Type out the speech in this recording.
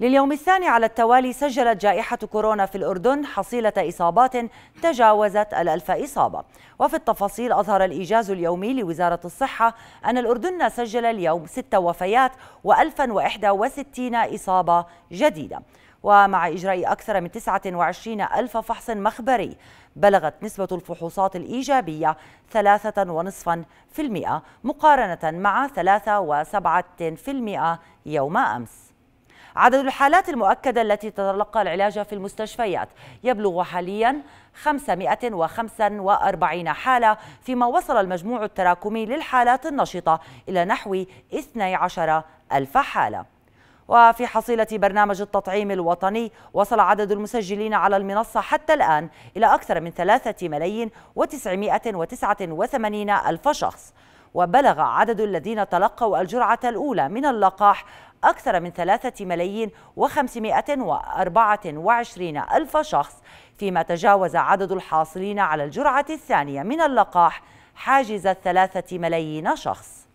لليوم الثاني على التوالي سجلت جائحة كورونا في الأردن حصيلة إصابات تجاوزت الألف إصابة وفي التفاصيل أظهر الإيجاز اليومي لوزارة الصحة أن الأردن سجل اليوم ست وفيات و1061 إصابة جديدة ومع إجراء أكثر من 29 ألف فحص مخبري بلغت نسبة الفحوصات الإيجابية 3.5% مقارنة مع 3.7% يوم أمس عدد الحالات المؤكدة التي تتلقى العلاج في المستشفيات يبلغ حاليا 545 حالة فيما وصل المجموع التراكمي للحالات النشطة إلى نحو 12 ألف حالة وفي حصيلة برنامج التطعيم الوطني وصل عدد المسجلين على المنصة حتى الآن إلى أكثر من 3 ملايين و989 ألف شخص وبلغ عدد الذين تلقوا الجرعة الأولى من اللقاح أكثر من ثلاثة ملايين وخمسمائة وأربعة وعشرين ألف شخص فيما تجاوز عدد الحاصلين على الجرعة الثانية من اللقاح حاجز الثلاثة ملايين شخص